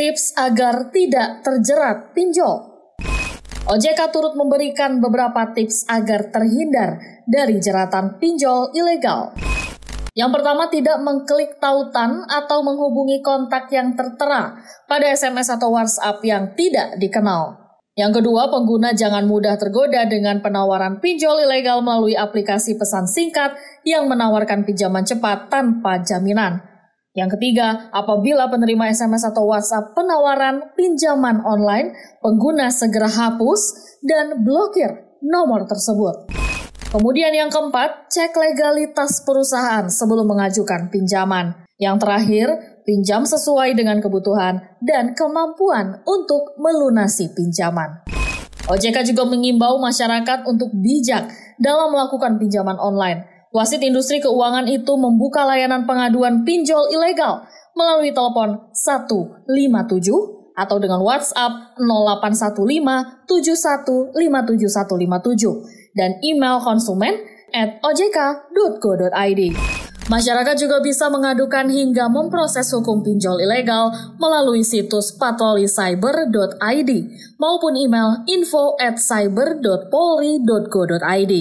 Tips agar tidak terjerat pinjol. OJK turut memberikan beberapa tips agar terhindar dari jeratan pinjol ilegal. Yang pertama, tidak mengklik tautan atau menghubungi kontak yang tertera pada SMS atau WhatsApp yang tidak dikenal. Yang kedua, pengguna jangan mudah tergoda dengan penawaran pinjol ilegal melalui aplikasi pesan singkat yang menawarkan pinjaman cepat tanpa jaminan. Yang ketiga, apabila penerima SMS atau WhatsApp penawaran pinjaman online, pengguna segera hapus dan blokir nomor tersebut. Kemudian yang keempat, cek legalitas perusahaan sebelum mengajukan pinjaman. Yang terakhir, pinjam sesuai dengan kebutuhan dan kemampuan untuk melunasi pinjaman. OJK juga mengimbau masyarakat untuk bijak dalam melakukan pinjaman online Wasit Industri Keuangan itu membuka layanan pengaduan pinjol ilegal melalui telepon 157 atau dengan WhatsApp 0815 dan email konsumen at ojk.go.id. Masyarakat juga bisa mengadukan hingga memproses hukum pinjol ilegal melalui situs patrolicyber.id maupun email info at cyber.polri.go.id.